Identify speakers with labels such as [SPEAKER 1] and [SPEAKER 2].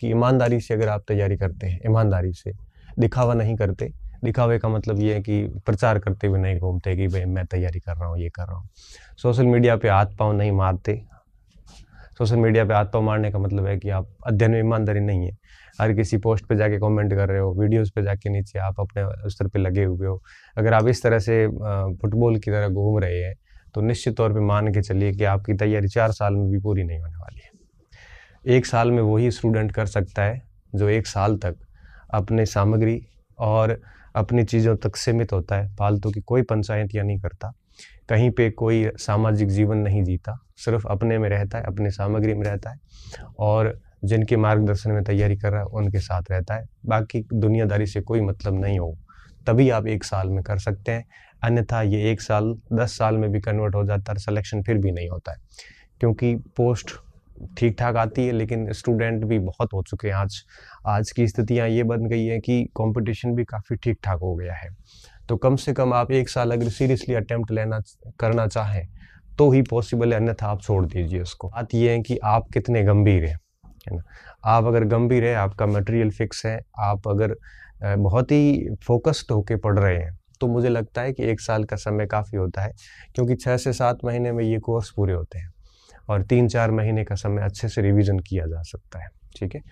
[SPEAKER 1] कि ईमानदारी से अगर आप तैयारी करते हैं ईमानदारी से दिखावा नहीं करते दिखावे का मतलब ये है कि प्रचार करते हुए नहीं घूमते कि भाई मैं तैयारी कर रहा हूँ ये कर रहा हूँ सोशल मीडिया पे हाथ पाँव नहीं मारते सोशल मीडिया पे हाथ पाँव मारने का मतलब है कि आप अध्ययन में ईमानदारी नहीं है हर किसी पोस्ट पे जाके कमेंट कर रहे हो वीडियोस पे जाके नीचे आप अपने स्तर पे लगे हुए हो अगर आप इस तरह से फुटबॉल की तरह घूम रहे हैं तो निश्चित तौर पर मान के चलिए कि आपकी तैयारी चार साल में भी पूरी नहीं होने वाली है एक साल में वही स्टूडेंट कर सकता है जो एक साल तक अपने सामग्री और अपनी चीज़ों तक सीमित होता है फालतू की कोई पंचायत या नहीं करता कहीं पे कोई सामाजिक जीवन नहीं जीता सिर्फ अपने में रहता है अपनी सामग्री में रहता है और जिनके मार्गदर्शन में तैयारी कर रहा है उनके साथ रहता है बाकी दुनियादारी से कोई मतलब नहीं हो तभी आप एक साल में कर सकते हैं अन्यथा ये एक साल दस साल में भी कन्वर्ट हो जाता है सलेक्शन फिर भी नहीं होता है क्योंकि पोस्ट ठीक ठाक आती है लेकिन स्टूडेंट भी बहुत हो चुके हैं आज आज की स्थितियाँ ये बन गई है कि कंपटीशन भी काफ़ी ठीक ठाक हो गया है तो कम से कम आप एक साल अगर सीरियसली अटैम्प्ट लेना करना चाहें तो ही पॉसिबल है अन्यथा आप छोड़ दीजिए उसको बात यह है कि आप कितने गंभीर हैं है ना आप अगर गंभीर है आपका मटेरियल फिक्स है आप अगर बहुत ही फोकस्ड होके पढ़ रहे हैं तो मुझे लगता है कि एक साल का समय काफ़ी होता है क्योंकि छः से सात महीने में ये कोर्स पूरे होते हैं और तीन चार महीने का समय अच्छे से रिविज़न किया जा सकता है ठीक है